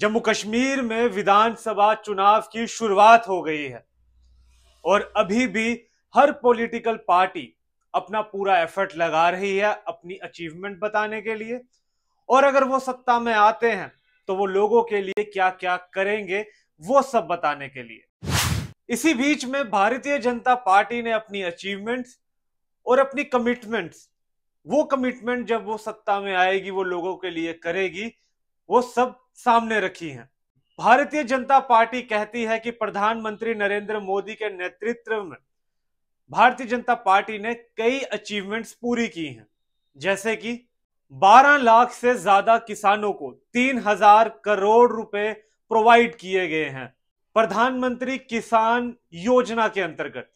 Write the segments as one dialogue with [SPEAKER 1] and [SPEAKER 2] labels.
[SPEAKER 1] जम्मू कश्मीर में विधानसभा चुनाव की शुरुआत हो गई है और अभी भी हर पॉलिटिकल पार्टी अपना पूरा एफर्ट लगा रही है अपनी अचीवमेंट बताने के लिए और अगर वो सत्ता में आते हैं तो वो लोगों के लिए क्या क्या करेंगे वो सब बताने के लिए इसी बीच में भारतीय जनता पार्टी ने अपनी अचीवमेंट्स और अपनी कमिटमेंट्स वो कमिटमेंट जब वो सत्ता में आएगी वो लोगों के लिए करेगी वो सब सामने रखी हैं भारतीय जनता पार्टी कहती है कि प्रधानमंत्री नरेंद्र मोदी के नेतृत्व में भारतीय जनता पार्टी ने कई अचीवमेंट्स पूरी की हैं जैसे कि 12 लाख से ज्यादा किसानों को 3000 करोड़ रुपए प्रोवाइड किए गए हैं प्रधानमंत्री किसान योजना के अंतर्गत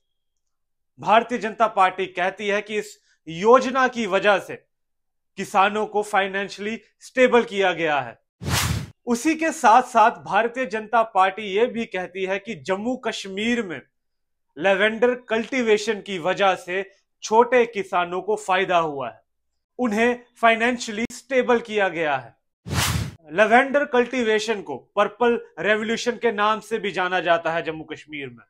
[SPEAKER 1] भारतीय जनता पार्टी कहती है कि इस योजना की वजह से किसानों को फाइनेंशियली स्टेबल किया गया है उसी के साथ साथ भारतीय जनता पार्टी ये भी कहती है कि जम्मू कश्मीर में लेवेंडर कल्टीवेशन की वजह से छोटे किसानों को फायदा हुआ है उन्हें फाइनेंशियली स्टेबल किया गया है लेवेंडर कल्टीवेशन को पर्पल रेवोल्यूशन के नाम से भी जाना जाता है जम्मू कश्मीर में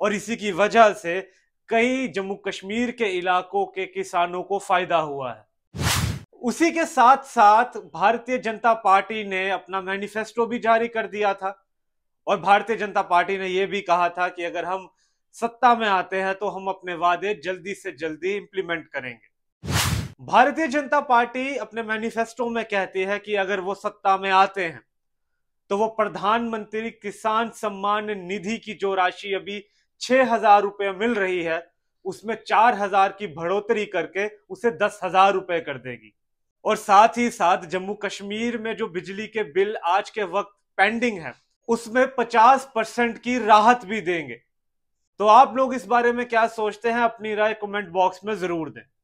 [SPEAKER 1] और इसी की वजह से कई जम्मू कश्मीर के इलाकों के किसानों को फायदा हुआ है उसी के साथ साथ भारतीय जनता पार्टी ने अपना मैनिफेस्टो भी जारी कर दिया था और भारतीय जनता पार्टी ने यह भी कहा था कि अगर हम सत्ता में आते हैं तो हम अपने वादे जल्दी से जल्दी इंप्लीमेंट करेंगे भारतीय जनता पार्टी अपने मैनिफेस्टो में कहती है कि अगर वो सत्ता में आते हैं तो वो प्रधानमंत्री किसान सम्मान निधि की जो राशि अभी छह हजार रुपये मिल रही है उसमें चार हजार की बढ़ोतरी करके उसे दस हजार रुपये कर देगी और साथ ही साथ जम्मू कश्मीर में जो बिजली के बिल आज के वक्त पेंडिंग है उसमें 50 परसेंट की राहत भी देंगे तो आप लोग इस बारे में क्या सोचते हैं अपनी राय कमेंट बॉक्स में जरूर दें